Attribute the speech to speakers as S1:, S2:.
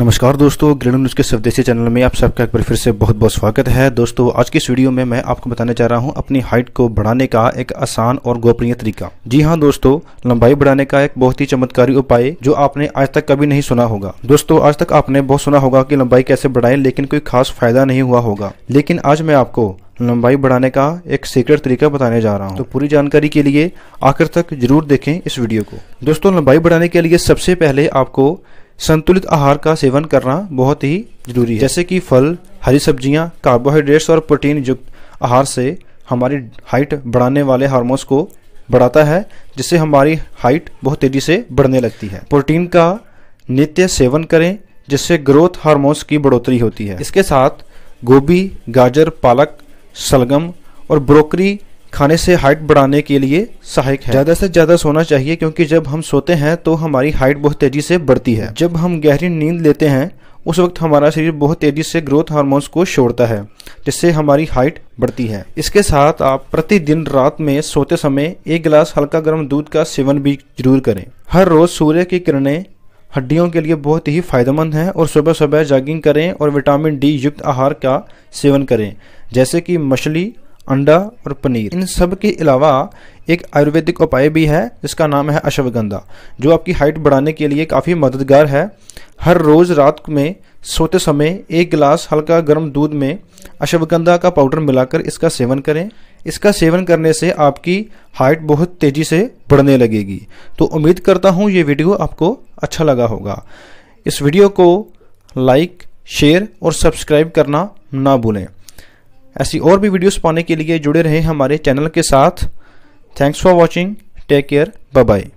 S1: नमस्कार दोस्तों ग्रेडो न्यूज़ के स्वदेशी चैनल में आप सबका एक बार फिर से बहुत बहुत स्वागत है दोस्तों आज की इस वीडियो में मैं आपको बताने जा रहा हूं अपनी हाइट को बढ़ाने का एक आसान और गोपनीय तरीका जी हां दोस्तों लंबाई बढ़ाने का एक बहुत ही चमत्कारी उपाय जो आपने आज तक कभी नहीं सुना होगा दोस्तों आज तक आपने बहुत सुना होगा की लंबाई कैसे बढ़ाए लेकिन कोई खास फायदा नहीं हुआ होगा लेकिन आज मैं आपको लंबाई बढ़ाने का एक सीक्रेट तरीका बताने जा रहा हूँ तो पूरी जानकारी के लिए आखिर तक जरूर देखें इस वीडियो को दोस्तों लंबाई बढ़ाने के लिए सबसे पहले आपको संतुलित आहार का सेवन करना बहुत ही जरूरी है जैसे कि फल हरी सब्जियां कार्बोहाइड्रेट्स और प्रोटीन युक्त आहार से हमारी हाइट बढ़ाने वाले हार्मोन्स को बढ़ाता है जिससे हमारी हाइट बहुत तेज़ी से बढ़ने लगती है प्रोटीन का नित्य सेवन करें जिससे ग्रोथ हार्मोन्स की बढ़ोतरी होती है इसके साथ गोभी गाजर पालक शलगम और ब्रोकरी खाने से हाइट बढ़ाने के लिए सहायक है ज्यादा से ज्यादा सोना चाहिए क्योंकि जब हम सोते हैं तो हमारी हाइट बहुत तेजी से बढ़ती है जब हम गहरी नींद लेते हैं उस वक्त हमारा शरीर बहुत तेजी से ग्रोथ हार्मोन्स को छोड़ता है जिससे हमारी हाइट बढ़ती है इसके साथ आप प्रतिदिन रात में सोते समय एक गिलास हल्का गर्म दूध का सेवन भी जरूर करें हर रोज सूर्य की किरणें हड्डियों के लिए बहुत ही फायदेमंद है और सुबह सुबह जॉगिंग करें और विटामिन डी युक्त आहार का सेवन करें जैसे कि मछली अंडा और पनीर इन सब के अलावा एक आयुर्वेदिक उपाय भी है जिसका नाम है अश्वगंधा जो आपकी हाइट बढ़ाने के लिए काफ़ी मददगार है हर रोज़ रात में सोते समय एक गिलास हल्का गर्म दूध में अश्वगंधा का पाउडर मिलाकर इसका सेवन करें इसका सेवन करने से आपकी हाइट बहुत तेज़ी से बढ़ने लगेगी तो उम्मीद करता हूँ ये वीडियो आपको अच्छा लगा होगा इस वीडियो को लाइक शेयर और सब्सक्राइब करना ना भूलें ऐसी और भी वीडियोस पाने के लिए जुड़े रहें हमारे चैनल के साथ thanks for watching take care bye bye